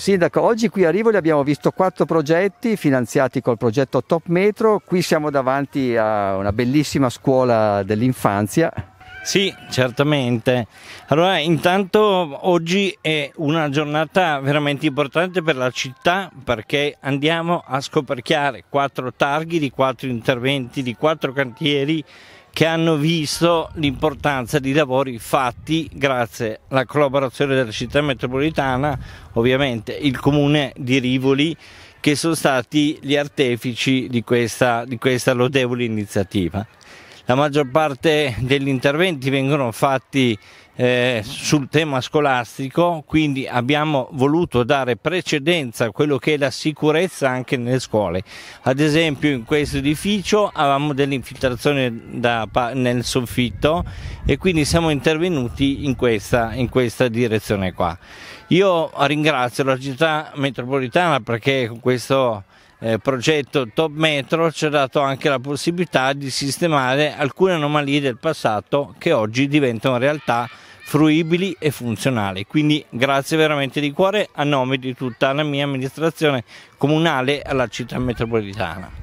Sindaco, oggi qui a Rivoli abbiamo visto quattro progetti finanziati col progetto Top Metro, qui siamo davanti a una bellissima scuola dell'infanzia. Sì, certamente. Allora, intanto oggi è una giornata veramente importante per la città perché andiamo a scoperchiare quattro targhi di quattro interventi, di quattro cantieri che hanno visto l'importanza di lavori fatti grazie alla collaborazione della città metropolitana, ovviamente il comune di Rivoli che sono stati gli artefici di questa, di questa lodevole iniziativa la maggior parte degli interventi vengono fatti eh, sul tema scolastico, quindi abbiamo voluto dare precedenza a quello che è la sicurezza anche nelle scuole. Ad esempio in questo edificio avevamo delle infiltrazioni da, nel soffitto e quindi siamo intervenuti in questa, in questa direzione qua. Io ringrazio la città metropolitana perché con questo eh, progetto Top Metro ci ha dato anche la possibilità di sistemare alcune anomalie del passato che oggi diventano realtà fruibili e funzionali. Quindi grazie veramente di cuore a nome di tutta la mia amministrazione comunale alla città metropolitana.